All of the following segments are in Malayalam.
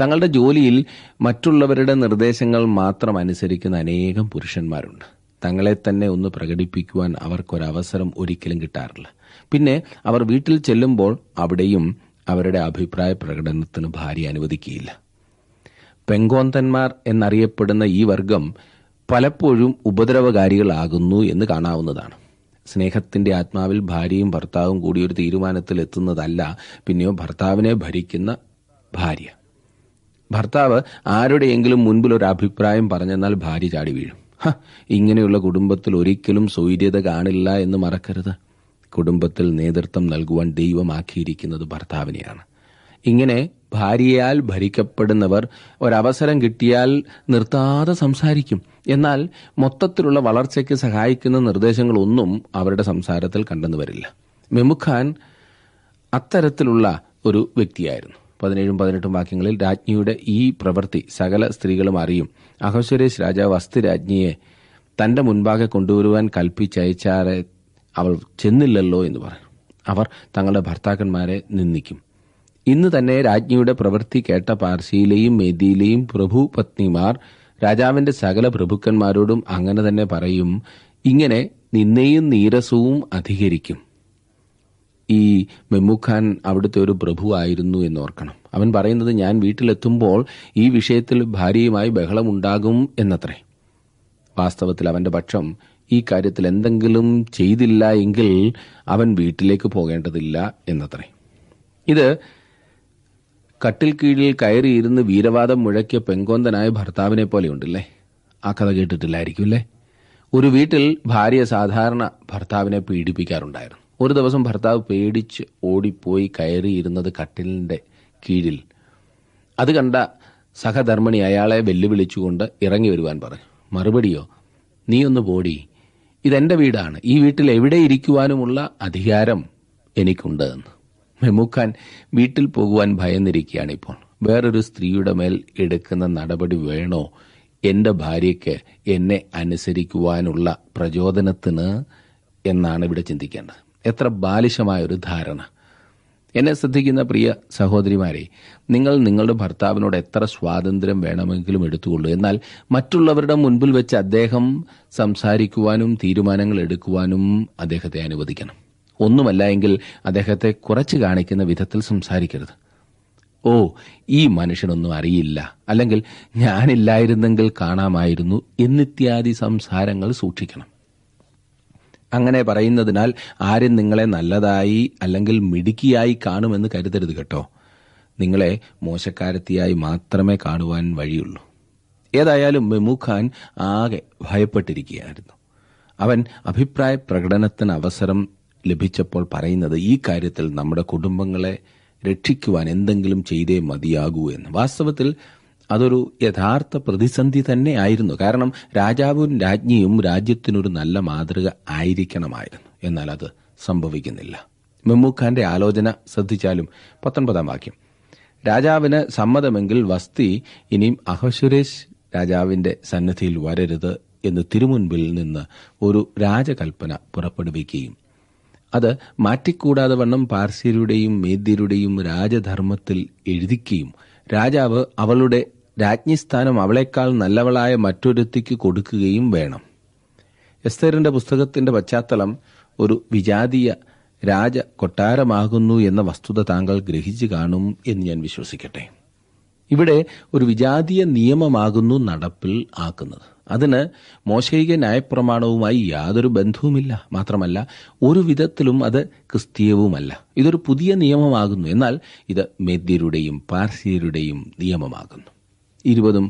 തങ്ങളുടെ ജോലിയിൽ മറ്റുള്ളവരുടെ നിർദ്ദേശങ്ങൾ മാത്രം അനുസരിക്കുന്ന അനേകം പുരുഷന്മാരുണ്ട് തങ്ങളെ തന്നെ ഒന്ന് പ്രകടിപ്പിക്കുവാൻ അവർക്കൊരവസരം ഒരിക്കലും കിട്ടാറില്ല പിന്നെ അവർ വീട്ടിൽ ചെല്ലുമ്പോൾ അവിടെയും അവരുടെ അഭിപ്രായ പ്രകടനത്തിന് ഭാര്യ അനുവദിക്കുകയില്ല പെങ്കോന്തന്മാർ എന്നറിയപ്പെടുന്ന ഈ വർഗം പലപ്പോഴും ഉപദ്രവകാരികളാകുന്നു എന്ന് കാണാവുന്നതാണ് സ്നേഹത്തിന്റെ ആത്മാവിൽ ഭാര്യയും ഭർത്താവും കൂടി ഒരു തീരുമാനത്തിൽ എത്തുന്നതല്ല പിന്നെയോ ഭർത്താവിനെ ഭരിക്കുന്ന ഭാര്യ ഭർത്താവ് ആരുടെയെങ്കിലും മുൻപിൽ ഒരു അഭിപ്രായം പറഞ്ഞെന്നാൽ ഭാര്യ ചാടി വീഴും ഇങ്ങനെയുള്ള കുടുംബത്തിൽ ഒരിക്കലും സ്വൈര്യത കാണില്ല എന്ന് മറക്കരുത് കുടുംബത്തിൽ നേതൃത്വം നൽകുവാൻ ദൈവമാക്കിയിരിക്കുന്നത് ഭർത്താവിനെയാണ് ഇങ്ങനെ ഭാര്യയാൽ ഭരിക്കപ്പെടുന്നവർ ഒരവസരം കിട്ടിയാൽ നിർത്താതെ സംസാരിക്കും എന്നാൽ മൊത്തത്തിലുള്ള വളർച്ചയ്ക്ക് സഹായിക്കുന്ന നിർദ്ദേശങ്ങളൊന്നും അവരുടെ സംസാരത്തിൽ കണ്ടെന്നു വരില്ല മെമുഖാൻ അത്തരത്തിലുള്ള ഒരു വ്യക്തിയായിരുന്നു പതിനേഴും പതിനെട്ടും വാക്യങ്ങളിൽ രാജ്ഞിയുടെ ഈ പ്രവൃത്തി സകല സ്ത്രീകളും അറിയും അഹശ്വരേഷ് രാജാവ് അസ്ഥിരാജ്ഞിയെ തന്റെ മുൻപാകെ കൊണ്ടുവരുവാൻ കൽപ്പിച്ചയച്ചാറെ അവൾ ചെന്നില്ലല്ലോ എന്ന് പറഞ്ഞു അവർ തങ്ങളുടെ ഭർത്താക്കന്മാരെ നിന്ദിക്കും ഇന്ന് തന്നെ രാജ്ഞിയുടെ പ്രവൃത്തി കേട്ട പാർശിയിലെയും മേദിയിലെയും പ്രഭുപത്നിമാർ പത്നിമാർ രാജാവിന്റെ സകല പ്രഭുക്കന്മാരോടും അങ്ങനെ തന്നെ പറയും ഇങ്ങനെ നിന്നെയും നീരസവും അധികരിക്കും ഈ മെമ്മുഖാൻ അവിടുത്തെ ഒരു പ്രഭുവായിരുന്നു എന്നോർക്കണം അവൻ പറയുന്നത് ഞാൻ വീട്ടിലെത്തുമ്പോൾ ഈ വിഷയത്തിൽ ഭാര്യയുമായി ബഹളമുണ്ടാകും എന്നത്രേ വാസ്തവത്തിൽ അവന്റെ പക്ഷം ഈ കാര്യത്തിൽ എന്തെങ്കിലും ചെയ്തില്ല എങ്കിൽ അവൻ വീട്ടിലേക്ക് പോകേണ്ടതില്ല എന്നത്രേ ഇത് കട്ടിൽ കീഴിൽ കയറിയിരുന്ന് വീരവാദം മുഴക്കിയ പെങ്കോന്തനായ ഭർത്താവിനെ പോലെയുണ്ടല്ലേ ആ കഥ കേട്ടിട്ടില്ലായിരിക്കും അല്ലേ ഒരു വീട്ടിൽ ഭാര്യ സാധാരണ ഭർത്താവിനെ പീഡിപ്പിക്കാറുണ്ടായിരുന്നു ഒരു ദിവസം ഭർത്താവ് പേടിച്ച് ഓടിപ്പോയി കയറിയിരുന്നത് കട്ടിലിൻ്റെ കീഴിൽ അത് കണ്ട സഹധർമ്മിണി അയാളെ വെല്ലുവിളിച്ചുകൊണ്ട് ഇറങ്ങി വരുവാൻ പറഞ്ഞു മറുപടിയോ നീ ഒന്ന് പോടി ഇതെന്റെ വീടാണ് ഈ വീട്ടിൽ എവിടെ ഇരിക്കുവാനുമുള്ള അധികാരം എനിക്കുണ്ട് എന്ന് മെമുഖാൻ വീട്ടിൽ പോകുവാൻ ഭയന്നിരിക്കുകയാണ് ഇപ്പോൾ വേറൊരു സ്ത്രീയുടെ മേൽ എടുക്കുന്ന നടപടി വേണോ എൻ്റെ ഭാര്യയ്ക്ക് എന്നെ അനുസരിക്കുവാനുള്ള പ്രചോദനത്തിന് എന്നാണ് ഇവിടെ ചിന്തിക്കേണ്ടത് എത്ര ബാലിശമായ ഒരു ധാരണ എന്നെ ശ്രദ്ധിക്കുന്ന പ്രിയ സഹോദരിമാരെ നിങ്ങൾ നിങ്ങളുടെ ഭർത്താവിനോട് എത്ര സ്വാതന്ത്ര്യം വേണമെങ്കിലും എടുത്തുകൊള്ളൂ എന്നാൽ മറ്റുള്ളവരുടെ മുൻപിൽ വെച്ച് അദ്ദേഹം സംസാരിക്കുവാനും തീരുമാനങ്ങൾ എടുക്കുവാനും അദ്ദേഹത്തെ അനുവദിക്കണം ഒന്നുമല്ല എങ്കിൽ അദ്ദേഹത്തെ കുറച്ച് കാണിക്കുന്ന വിധത്തിൽ സംസാരിക്കരുത് ഓ ഈ മനുഷ്യനൊന്നും അറിയില്ല അല്ലെങ്കിൽ ഞാനില്ലായിരുന്നെങ്കിൽ കാണാമായിരുന്നു എന്നിത്യാദി സംസാരങ്ങൾ സൂക്ഷിക്കണം അങ്ങനെ പറയുന്നതിനാൽ ആരും നിങ്ങളെ നല്ലതായി അല്ലെങ്കിൽ മിടുക്കിയായി കാണുമെന്ന് കരുതരുത് കേട്ടോ നിങ്ങളെ മോശക്കാരത്തിയായി മാത്രമേ കാണുവാൻ വഴിയുള്ളൂ ഏതായാലും മെമുഖാൻ ആകെ ഭയപ്പെട്ടിരിക്കുകയായിരുന്നു അവൻ അഭിപ്രായ പ്രകടനത്തിന് അവസരം ലഭിച്ചപ്പോൾ പറയുന്നത് ഈ കാര്യത്തിൽ നമ്മുടെ കുടുംബങ്ങളെ രക്ഷിക്കുവാൻ എന്തെങ്കിലും ചെയ്തേ മതിയാകൂ എന്ന് വാസ്തവത്തിൽ അതൊരു യഥാർത്ഥ പ്രതിസന്ധി തന്നെ ആയിരുന്നു കാരണം രാജാവും രാജ്ഞിയും രാജ്യത്തിനൊരു നല്ല മാതൃക ആയിരിക്കണമായിരുന്നു എന്നാൽ അത് സംഭവിക്കുന്നില്ല മെമ്മൂഖാന്റെ ആലോചന ശ്രദ്ധിച്ചാലും പത്തൊൻപതാം വാക്യം രാജാവിന് സമ്മതമെങ്കിൽ വസ്തി ഇനിയും അഹസുരേഷ് രാജാവിന്റെ സന്നദ്ധിയിൽ വരരുത് എന്ന് തിരുമുൻപിൽ നിന്ന് ഒരു രാജകൽപ്പന പുറപ്പെടുവിക്കുകയും അത് മാറ്റിക്കൂടാതെ വണ്ണം പാർസ്യരുടെയും മേദ്യരുടെയും രാജധർമ്മത്തിൽ എഴുതിക്കുകയും രാജാവ് അവളുടെ രാജ്ഞിസ്ഥാനം അവളെക്കാൾ നല്ലവളായ മറ്റൊരുത്തിക്ക് കൊടുക്കുകയും വേണം എസ്തേറിന്റെ പുസ്തകത്തിന്റെ പശ്ചാത്തലം ഒരു വിജാതീയ രാജ കൊട്ടാരമാകുന്നു എന്ന വസ്തുത താങ്കൾ ഗ്രഹിച്ചു കാണും എന്ന് ഞാൻ വിശ്വസിക്കട്ടെ ഇവിടെ ഒരു വിജാതീയ നിയമമാകുന്നു നടപ്പിൽ ആക്കുന്നത് അതിന് മോശയിക ന്യായപ്രമാണവുമായി യാതൊരു ബന്ധവുമില്ല മാത്രമല്ല ഒരു വിധത്തിലും അത് ക്രിസ്തീയവുമല്ല ഇതൊരു പുതിയ നിയമമാകുന്നു എന്നാൽ ഇത് മെദ്യരുടെയും പാർസിയരുടെയും നിയമമാകുന്നു ഇരുപതും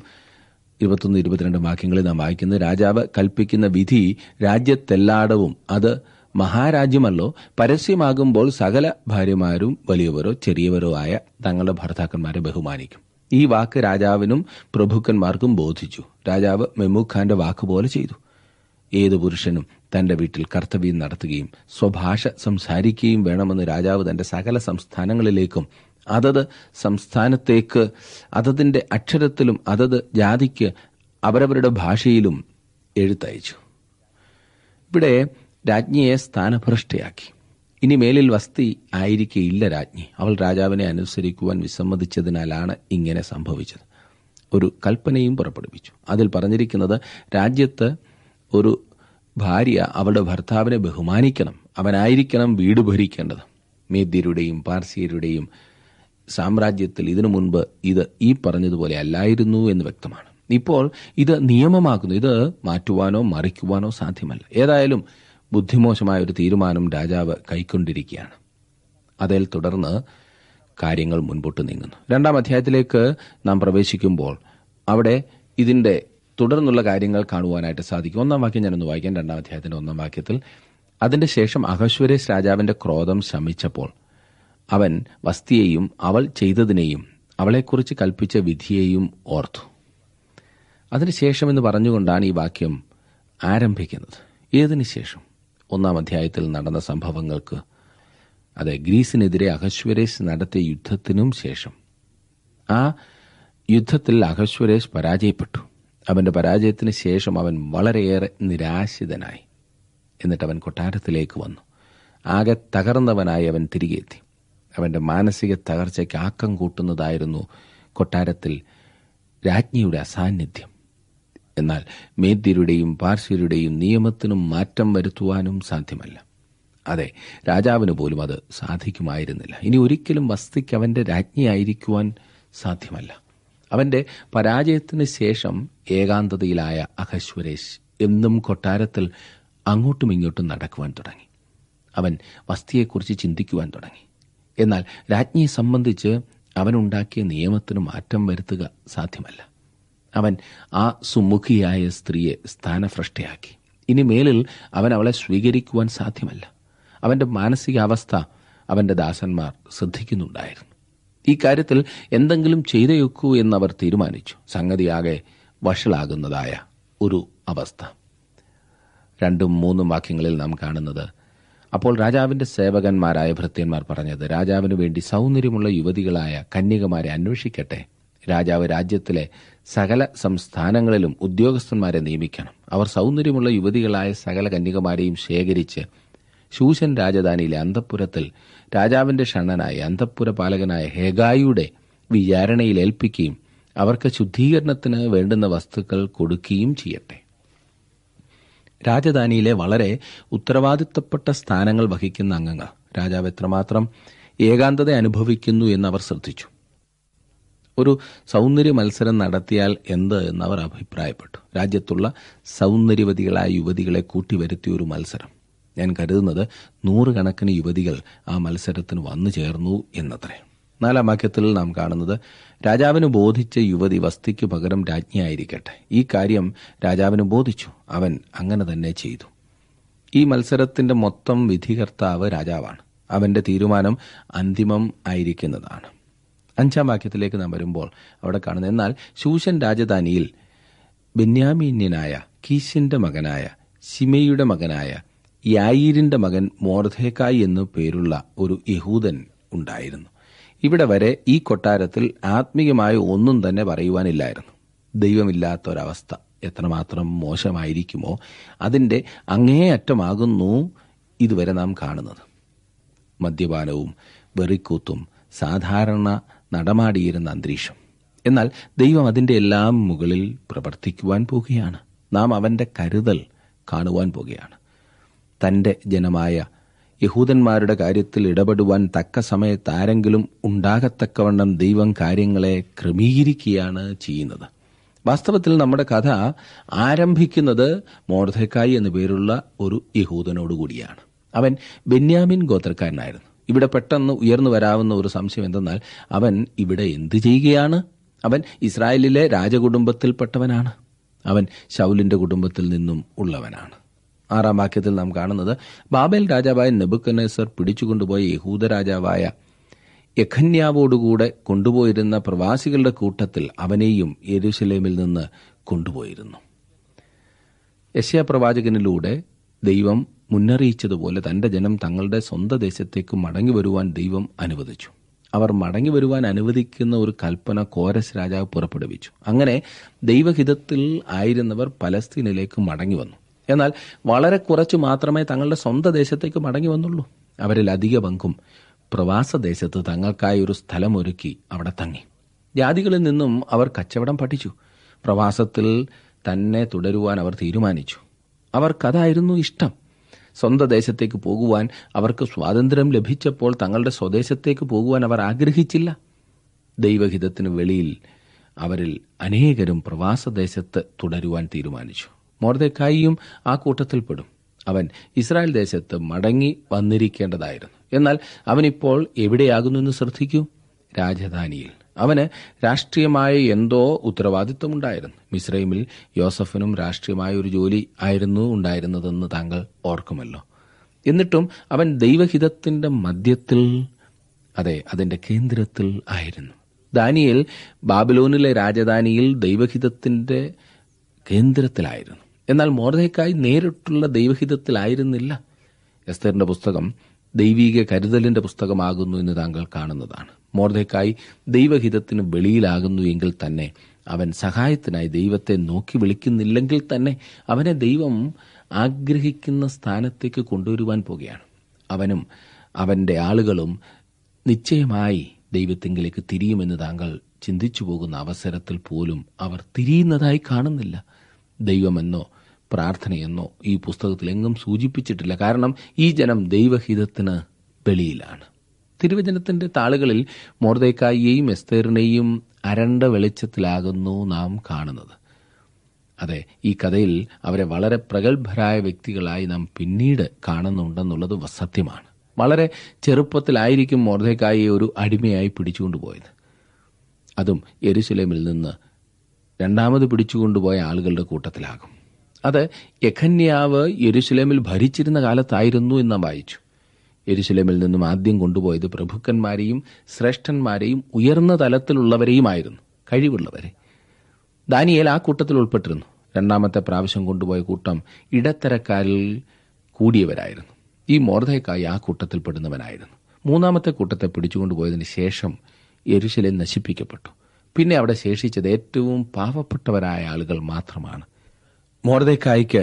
ഇരുപത്തൊന്ന് ഇരുപത്തിരണ്ടും വാക്യങ്ങളിൽ നാം വായിക്കുന്നത് രാജാവ് കൽപ്പിക്കുന്ന വിധി രാജ്യത്തെല്ലാടവും അത് മഹാരാജ്യമല്ലോ പരസ്യമാകുമ്പോൾ സകല ഭാര്യമാരും വലിയവരോ ചെറിയവരോ ആയ തങ്ങളുടെ ഭർത്താക്കന്മാരെ ബഹുമാനിക്കും ഈ വാക്ക് രാജാവിനും പ്രഭുക്കന്മാർക്കും ബോധിച്ചു രാജാവ് മെമൂഖ് വാക്കുപോലെ ചെയ്തു ഏതു പുരുഷനും തന്റെ വീട്ടിൽ കർത്തവ്യം നടത്തുകയും സ്വഭാഷ സംസാരിക്കുകയും വേണമെന്ന് രാജാവ് തന്റെ സകല സംസ്ഥാനങ്ങളിലേക്കും അതത് സംസ്ഥാനത്തേക്ക് അതതിൻ്റെ അക്ഷരത്തിലും അതത് ജാതിക്ക് അവരവരുടെ ഭാഷയിലും എഴുത്തയച്ചു ഇവിടെ രാജ്ഞിയെ സ്ഥാനഭ്രഷ്ടയാക്കി ഇനി മേലിൽ വസ്തി ആയിരിക്കയില്ല രാജ്ഞി അവൾ രാജാവിനെ അനുസരിക്കുവാൻ വിസമ്മതിച്ചതിനാലാണ് ഇങ്ങനെ സംഭവിച്ചത് ഒരു കൽപ്പനയും പുറപ്പെടുവിച്ചു അതിൽ പറഞ്ഞിരിക്കുന്നത് രാജ്യത്ത് ഒരു ഭാര്യ അവളുടെ ഭർത്താവിനെ ബഹുമാനിക്കണം അവനായിരിക്കണം വീട് ഭരിക്കേണ്ടത് മേദ്യരുടെയും പാർസിയരുടെയും സാമ്രാജ്യത്തിൽ ഇതിനു മുൻപ് ഇത് ഈ പറഞ്ഞതുപോലെ അല്ലായിരുന്നു എന്ന് വ്യക്തമാണ് ഇപ്പോൾ ഇത് നിയമമാക്കുന്നു ഇത് മാറ്റുവാനോ മറിക്കുവാനോ സാധ്യമല്ല ഏതായാലും ബുദ്ധിമോശമായ ഒരു തീരുമാനം രാജാവ് കൈക്കൊണ്ടിരിക്കുകയാണ് അതിൽ തുടർന്ന് കാര്യങ്ങൾ മുൻപോട്ട് നീങ്ങുന്നു രണ്ടാം അധ്യായത്തിലേക്ക് നാം പ്രവേശിക്കുമ്പോൾ അവിടെ ഇതിന്റെ തുടർന്നുള്ള കാര്യങ്ങൾ കാണുവാനായിട്ട് സാധിക്കും ഒന്നാം വാക്യം ഞാനൊന്ന് വായിക്കാം രണ്ടാം അധ്യായത്തിന്റെ ഒന്നാം വാക്യത്തിൽ അതിന്റെ ശേഷം അഹശ്വരേഷ് രാജാവിന്റെ ക്രോധം ശമിച്ചപ്പോൾ അവൻ വസ്തിയെയും അവൾ ചെയ്തതിനെയും അവളെക്കുറിച്ച് കൽപ്പിച്ച വിധിയെയും ഓർത്തു അതിനുശേഷം എന്ന് പറഞ്ഞുകൊണ്ടാണ് ഈ വാക്യം ആരംഭിക്കുന്നത് ഏതിനു ശേഷം ഒന്നാം അധ്യായത്തിൽ നടന്ന സംഭവങ്ങൾക്ക് അതെ ഗ്രീസിനെതിരെ അഹശ്വരേഷ് നടത്തിയ യുദ്ധത്തിനും ശേഷം ആ യുദ്ധത്തിൽ അഹശ്വരേഷ് പരാജയപ്പെട്ടു അവന്റെ പരാജയത്തിന് ശേഷം അവൻ വളരെയേറെ നിരാശിതനായി എന്നിട്ട് അവൻ കൊട്ടാരത്തിലേക്ക് വന്നു ആകെ തകർന്നവനായി അവൻ തിരികെയെത്തി അവന്റെ മാനസിക തകർച്ചയ്ക്ക് ആക്കം കൂട്ടുന്നതായിരുന്നു കൊട്ടാരത്തിൽ രാജ്ഞിയുടെ അസാന്നിധ്യം എന്നാൽ മേദ്യരുടെയും പാർശ്വരുടെയും നിയമത്തിനും മാറ്റം വരുത്തുവാനും സാധ്യമല്ല അതെ രാജാവിന് പോലും അത് സാധിക്കുമായിരുന്നില്ല ഇനി ഒരിക്കലും വസ്തിക്ക് അവന്റെ രാജ്ഞിയായിരിക്കുവാൻ സാധ്യമല്ല അവന്റെ പരാജയത്തിന് ശേഷം ഏകാന്തതയിലായ അഹശ്വരേഷ് എന്നും കൊട്ടാരത്തിൽ അങ്ങോട്ടും ഇങ്ങോട്ടും നടക്കുവാൻ തുടങ്ങി അവൻ വസ്തിയെക്കുറിച്ച് ചിന്തിക്കുവാൻ തുടങ്ങി എന്നാൽ രാജ്ഞിയെ സംബന്ധിച്ച് അവനുണ്ടാക്കിയ നിയമത്തിന് മാറ്റം വരുത്തുക സാധ്യമല്ല അവൻ ആ സുമുഖിയായ സ്ത്രീയെ സ്ഥാനഭ്രഷ്ടയാക്കി ഇനി മേലിൽ അവൻ അവളെ സ്വീകരിക്കുവാൻ സാധ്യമല്ല അവന്റെ മാനസികാവസ്ഥ അവന്റെ ദാസന്മാർ ശ്രദ്ധിക്കുന്നുണ്ടായിരുന്നു ഈ കാര്യത്തിൽ എന്തെങ്കിലും ചെയ്തേക്കൂ എന്നവർ തീരുമാനിച്ചു സംഗതിയാകെ വഷളാകുന്നതായ ഒരു അവസ്ഥ രണ്ടും മൂന്നും വാക്യങ്ങളിൽ നാം കാണുന്നത് അപ്പോൾ രാജാവിന്റെ സേവകന്മാരായ ഭൃത്യന്മാർ പറഞ്ഞത് രാജാവിനു വേണ്ടി സൗന്ദര്യമുള്ള യുവതികളായ കന്യകമാരെ അന്വേഷിക്കട്ടെ രാജാവ് രാജ്യത്തിലെ സകല സംസ്ഥാനങ്ങളിലും ഉദ്യോഗസ്ഥന്മാരെ നിയമിക്കണം അവർ സൗന്ദര്യമുള്ള യുവതികളായ സകല കന്യകമാരെയും ശേഖരിച്ച് ശൂശൻ രാജധാനിയിലെ അന്തപ്പുരത്തിൽ രാജാവിന്റെ ഷണ്ണനായ അന്തപ്പുര പാലകനായ ഹേഗായുടെ വിചാരണയിൽ ഏൽപ്പിക്കുകയും അവർക്ക് ശുദ്ധീകരണത്തിന് വേണ്ടുന്ന വസ്തുക്കൾ കൊടുക്കുകയും ചെയ്യട്ടെ രാജധാനിയിലെ വളരെ ഉത്തരവാദിത്തപ്പെട്ട സ്ഥാനങ്ങൾ വഹിക്കുന്ന അംഗങ്ങൾ രാജാവ് എത്രമാത്രം ഏകാന്തത അനുഭവിക്കുന്നു എന്നവർ ശ്രദ്ധിച്ചു ഒരു സൗന്ദര്യ മത്സരം നടത്തിയാൽ എന്ത് എന്നവർ അഭിപ്രായപ്പെട്ടു രാജ്യത്തുള്ള സൗന്ദര്യവതികളായ യുവതികളെ കൂട്ടിവരുത്തിയ ഒരു മത്സരം ഞാൻ കരുതുന്നത് നൂറുകണക്കിന് യുവതികൾ ആ മത്സരത്തിന് വന്നു ചേർന്നു എന്നത്രേ നാലാം വാക്യത്തിൽ നാം കാണുന്നത് രാജാവിന് ബോധിച്ച യുവതി വസ്തിക്ക് പകരം രാജ്ഞിയായിരിക്കട്ടെ ഈ കാര്യം രാജാവിന് ബോധിച്ചു അവൻ അങ്ങനെ തന്നെ ചെയ്തു ഈ മത്സരത്തിന്റെ മൊത്തം വിധികർത്താവ് രാജാവാണ് അവന്റെ തീരുമാനം അന്തിമം ആയിരിക്കുന്നതാണ് അഞ്ചാം വാക്യത്തിലേക്ക് നാം വരുമ്പോൾ അവിടെ കാണുന്നത് എന്നാൽ ശൂഷൻ രാജധാനിയിൽ ബെന്യാമീന്യനായ കീശിന്റെ മകനായ ശിമയുടെ മകനായ യായിരിന്റെ മകൻ മോർദേക്കായി എന്നു പേരുള്ള ഒരു യഹൂദൻ ഉണ്ടായിരുന്നു ഇവിടെ വരെ ഈ കൊട്ടാരത്തിൽ ആത്മീയമായ ഒന്നും തന്നെ പറയുവാനില്ലായിരുന്നു ദൈവമില്ലാത്ത ഒരവസ്ഥ എത്രമാത്രം മോശമായിരിക്കുമോ അതിൻ്റെ അങ്ങേയറ്റമാകുന്നു ഇതുവരെ നാം കാണുന്നത് മദ്യപാനവും വെറിക്കൂത്തും സാധാരണ നടമാടിയിരുന്ന അന്തരീക്ഷം എന്നാൽ ദൈവം അതിൻ്റെ എല്ലാം മുകളിൽ പ്രവർത്തിക്കുവാൻ പോകുകയാണ് നാം അവൻ്റെ കരുതൽ കാണുവാൻ പോകുകയാണ് തൻ്റെ ജനമായ യഹൂദന്മാരുടെ കാര്യത്തിൽ ഇടപെടുവാൻ തക്ക സമയത്ത് ആരെങ്കിലും ഉണ്ടാകത്തക്കവണ്ണം ദൈവം കാര്യങ്ങളെ ക്രമീകരിക്കുകയാണ് ചെയ്യുന്നത് വാസ്തവത്തിൽ നമ്മുടെ കഥ ആരംഭിക്കുന്നത് മോർധക്കായി എന്നു പേരുള്ള ഒരു യഹൂദനോടുകൂടിയാണ് അവൻ ബെന്യാമിൻ ഗോത്രക്കാരനായിരുന്നു ഇവിടെ പെട്ടെന്ന് ഉയർന്നു വരാവുന്ന ഒരു സംശയം എന്തെന്നാൽ അവൻ ഇവിടെ എന്തു ചെയ്യുകയാണ് അവൻ ഇസ്രായേലിലെ രാജകുടുംബത്തിൽപ്പെട്ടവനാണ് അവൻ ശൗലിന്റെ കുടുംബത്തിൽ നിന്നും ഉള്ളവനാണ് ആറാം വാക്യത്തിൽ നാം കാണുന്നത് ബാബേൽ രാജാവായ നെബുക്കനേസർ പിടിച്ചുകൊണ്ടുപോയ യഹൂദ രാജാവായ യഖന്യാവോടുകൂടെ കൊണ്ടുപോയിരുന്ന പ്രവാസികളുടെ കൂട്ടത്തിൽ അവനെയും യരുസലേമിൽ നിന്ന് കൊണ്ടുപോയിരുന്നു യശയ പ്രവാചകനിലൂടെ ദൈവം മുന്നറിയിച്ചതുപോലെ തന്റെ ജനം തങ്ങളുടെ സ്വന്തം ദേശത്തേക്ക് മടങ്ങി വരുവാൻ ദൈവം അനുവദിച്ചു അവർ മടങ്ങി വരുവാൻ അനുവദിക്കുന്ന ഒരു കൽപ്പന കോരസ് രാജാവ് പുറപ്പെടുവിച്ചു അങ്ങനെ ദൈവഹിതത്തിൽ ആയിരുന്നവർ പലസ്തീനിലേക്ക് മടങ്ങി വന്നു എന്നാൽ വളരെ കുറച്ചു മാത്രമേ തങ്ങളുടെ സ്വന്തം ദേശത്തേക്ക് മടങ്ങി വന്നുള്ളൂ അവരിൽ അധിക പങ്കും പ്രവാസ ദേശത്ത് തങ്ങൾക്കായി ഒരു സ്ഥലമൊരുക്കി അവിടെ തങ്ങി ജാതികളിൽ നിന്നും അവർ കച്ചവടം പഠിച്ചു പ്രവാസത്തിൽ തന്നെ തുടരുവാൻ അവർ തീരുമാനിച്ചു അവർക്കതായിരുന്നു ഇഷ്ടം സ്വന്തം ദേശത്തേക്ക് പോകുവാൻ അവർക്ക് സ്വാതന്ത്ര്യം ലഭിച്ചപ്പോൾ തങ്ങളുടെ സ്വദേശത്തേക്ക് പോകുവാൻ അവർ ആഗ്രഹിച്ചില്ല ദൈവഹിതത്തിന് വെളിയിൽ അവരിൽ അനേകരും പ്രവാസദേശത്ത് തുടരുവാൻ തീരുമാനിച്ചു മോർദക്കായിയും ആ കൂട്ടത്തിൽപ്പെടും അവൻ ഇസ്രായേൽ ദേശത്ത് മടങ്ങി വന്നിരിക്കേണ്ടതായിരുന്നു എന്നാൽ അവനിപ്പോൾ എവിടെയാകുന്നു എന്ന് ശ്രദ്ധിക്കൂ രാജധാനിയിൽ അവന് രാഷ്ട്രീയമായ എന്തോ ഉത്തരവാദിത്വമുണ്ടായിരുന്നു മിസ്രൈമിൽ യോസഫിനും രാഷ്ട്രീയമായ ഒരു ജോലി ആയിരുന്നു ഉണ്ടായിരുന്നതെന്ന് താങ്കൾ ഓർക്കുമല്ലോ എന്നിട്ടും അവൻ ദൈവഹിതത്തിന്റെ മധ്യത്തിൽ അതെ അതിന്റെ കേന്ദ്രത്തിൽ ആയിരുന്നു ദാനിയേൽ ബാബിലോനിലെ രാജധാനിയിൽ ദൈവഹിതത്തിന്റെ കേന്ദ്രത്തിലായിരുന്നു എന്നാൽ മോർദേക്കായി നേരിട്ടുള്ള ദൈവഹിതത്തിലായിരുന്നില്ല എസ്തറിന്റെ പുസ്തകം ദൈവീക കരുതലിന്റെ പുസ്തകമാകുന്നു എന്ന് താങ്കൾ കാണുന്നതാണ് മോർദേക്കായി ദൈവഹിതത്തിന് വെളിയിലാകുന്നു എങ്കിൽ തന്നെ അവൻ സഹായത്തിനായി ദൈവത്തെ നോക്കി വിളിക്കുന്നില്ലെങ്കിൽ തന്നെ അവനെ ദൈവം ആഗ്രഹിക്കുന്ന സ്ഥാനത്തേക്ക് കൊണ്ടുവരുവാൻ പോകുകയാണ് അവനും അവൻ്റെ ആളുകളും നിശ്ചയമായി ദൈവത്തിങ്കിലേക്ക് തിരിയുമെന്ന് താങ്കൾ ചിന്തിച്ചു പോകുന്ന അവസരത്തിൽ പോലും അവർ തിരിയുന്നതായി കാണുന്നില്ല ദൈവമെന്നോ പ്രാർത്ഥനയെന്നോ ഈ പുസ്തകത്തിൽ എങ്ങും സൂചിപ്പിച്ചിട്ടില്ല കാരണം ഈ ജനം ദൈവഹിതത്തിന് വെളിയിലാണ് തിരുവചനത്തിന്റെ താളുകളിൽ മോർദേക്കായിയെയും എസ്തേറിനെയും അരണ്ട വെളിച്ചത്തിലാകുന്നു നാം കാണുന്നത് അതെ ഈ കഥയിൽ അവരെ വളരെ പ്രഗത്ഭരായ വ്യക്തികളായി നാം പിന്നീട് കാണുന്നുണ്ടെന്നുള്ളത് സത്യമാണ് വളരെ ചെറുപ്പത്തിലായിരിക്കും മോർദൈക്കായി ഒരു അടിമയായി പിടിച്ചുകൊണ്ടുപോയത് അതും എരുസലേമിൽ നിന്ന് രണ്ടാമത് പിടിച്ചുകൊണ്ടുപോയ ആളുകളുടെ കൂട്ടത്തിലാകും അത് യഖന്യാവ് യെരുസലേമിൽ ഭരിച്ചിരുന്ന കാലത്തായിരുന്നു എന്ന് വായിച്ചു യെരുസലേമിൽ നിന്നും ആദ്യം കൊണ്ടുപോയത് പ്രഭുക്കന്മാരെയും ശ്രേഷ്ഠന്മാരെയും ഉയർന്ന തലത്തിലുള്ളവരെയുമായിരുന്നു കഴിവുള്ളവരെ ദാനിയേൽ ആ കൂട്ടത്തിൽ ഉൾപ്പെട്ടിരുന്നു രണ്ടാമത്തെ പ്രാവശ്യം കൊണ്ടുപോയ കൂട്ടം ഇടത്തരക്കാരിൽ കൂടിയവരായിരുന്നു ഈ മോർദയക്കായി ആ കൂട്ടത്തിൽപ്പെടുന്നവനായിരുന്നു മൂന്നാമത്തെ കൂട്ടത്തെ പിടിച്ചുകൊണ്ടുപോയതിന് ശേഷം യെരുശലേം നശിപ്പിക്കപ്പെട്ടു പിന്നെ അവിടെ ശേഷിച്ചത് ഏറ്റവും പാവപ്പെട്ടവരായ ആളുകൾ മാത്രമാണ് മോർദക്കായ്ക്ക്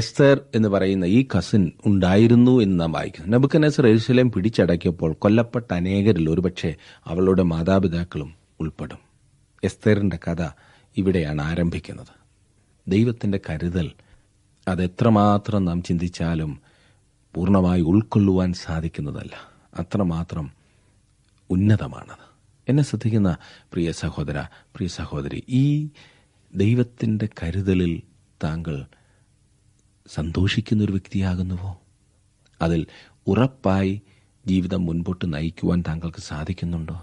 എസ്തർ എന്ന് പറയുന്ന ഈ കസിൻ ഉണ്ടായിരുന്നു എന്ന് നാം വായിക്കുന്നു നസർ എരുസലേം പിടിച്ചടക്കിയപ്പോൾ കൊല്ലപ്പെട്ട അനേകരിൽ ഒരുപക്ഷെ അവളുടെ മാതാപിതാക്കളും ഉൾപ്പെടും എസ്തേറിന്റെ കഥ ഇവിടെയാണ് ആരംഭിക്കുന്നത് ദൈവത്തിന്റെ കരുതൽ അതെത്രമാത്രം നാം ചിന്തിച്ചാലും പൂർണ്ണമായി ഉൾക്കൊള്ളുവാൻ സാധിക്കുന്നതല്ല അത്രമാത്രം ഉന്നതമാണത് എന്നെ ശ്രദ്ധിക്കുന്ന പ്രിയ സഹോദര പ്രിയ സഹോദരി ഈ ദൈവത്തിൻ്റെ കരുതലിൽ താങ്കൾ സന്തോഷിക്കുന്നൊരു വ്യക്തിയാകുന്നുവോ അതിൽ ഉറപ്പായി ജീവിതം മുൻപോട്ട് നയിക്കുവാൻ താങ്കൾക്ക് സാധിക്കുന്നുണ്ടോ